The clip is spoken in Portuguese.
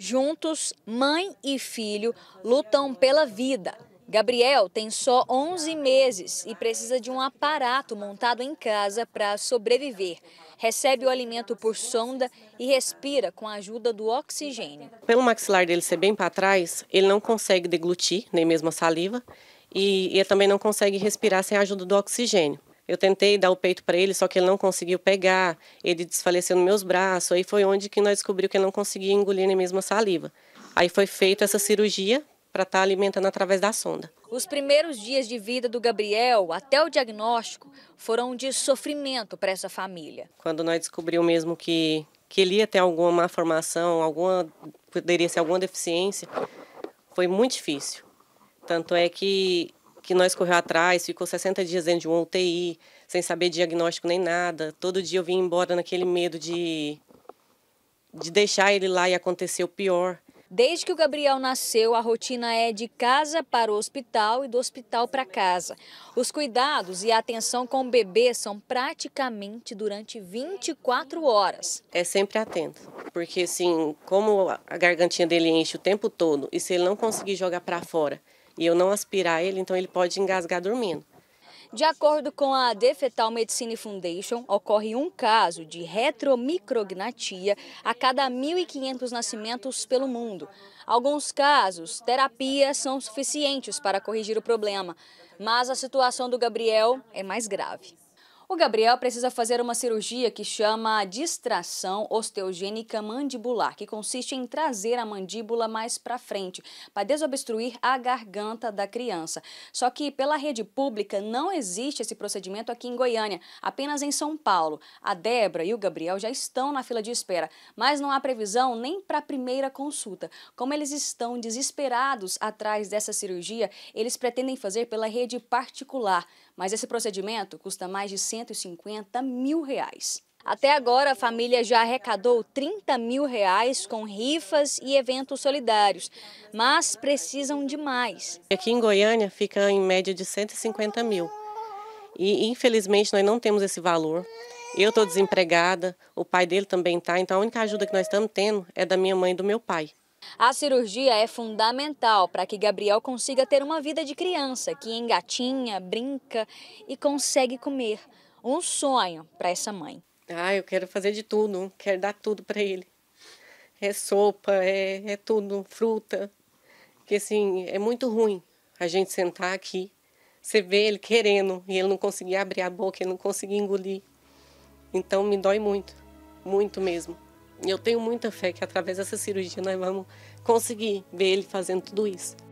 Juntos, mãe e filho lutam pela vida. Gabriel tem só 11 meses e precisa de um aparato montado em casa para sobreviver. Recebe o alimento por sonda e respira com a ajuda do oxigênio. Pelo maxilar dele ser bem para trás, ele não consegue deglutir, nem mesmo a saliva, e ele também não consegue respirar sem a ajuda do oxigênio. Eu tentei dar o peito para ele, só que ele não conseguiu pegar. Ele desfaleceu nos meus braços. Aí foi onde que nós descobriu que ele não conseguia engolir nem mesmo a saliva. Aí foi feita essa cirurgia para estar tá alimentando através da sonda. Os primeiros dias de vida do Gabriel, até o diagnóstico, foram de sofrimento para essa família. Quando nós descobriu mesmo que, que ele ia ter alguma má formação, alguma, poderia ser alguma deficiência, foi muito difícil. Tanto é que que nós correu atrás, ficou 60 dias dentro de um UTI, sem saber diagnóstico nem nada. Todo dia eu vinha embora naquele medo de, de deixar ele lá e acontecer o pior. Desde que o Gabriel nasceu, a rotina é de casa para o hospital e do hospital para casa. Os cuidados e a atenção com o bebê são praticamente durante 24 horas. É sempre atento, porque assim, como a gargantinha dele enche o tempo todo e se ele não conseguir jogar para fora e eu não aspirar ele, então ele pode engasgar dormindo. De acordo com a Defetal Medicine Foundation, ocorre um caso de retromicrognatia a cada 1.500 nascimentos pelo mundo. Alguns casos, terapias são suficientes para corrigir o problema, mas a situação do Gabriel é mais grave. O Gabriel precisa fazer uma cirurgia que chama distração osteogênica mandibular, que consiste em trazer a mandíbula mais para frente, para desobstruir a garganta da criança. Só que pela rede pública não existe esse procedimento aqui em Goiânia, apenas em São Paulo. A Débora e o Gabriel já estão na fila de espera, mas não há previsão nem para a primeira consulta. Como eles estão desesperados atrás dessa cirurgia, eles pretendem fazer pela rede particular, mas esse procedimento custa mais de 100 150 mil reais. Até agora, a família já arrecadou 30 mil reais com rifas e eventos solidários, mas precisam de mais. Aqui em Goiânia fica em média de 150 mil. E infelizmente nós não temos esse valor. Eu estou desempregada, o pai dele também está, então a única ajuda que nós estamos tendo é da minha mãe e do meu pai. A cirurgia é fundamental para que Gabriel consiga ter uma vida de criança, que engatinha, brinca e consegue comer um sonho para essa mãe. Ah, eu quero fazer de tudo, quero dar tudo para ele. É sopa, é, é tudo, fruta. Porque assim, é muito ruim a gente sentar aqui, você vê ele querendo e ele não conseguir abrir a boca, ele não conseguir engolir. Então me dói muito, muito mesmo. Eu tenho muita fé que através dessa cirurgia nós vamos conseguir ver ele fazendo tudo isso.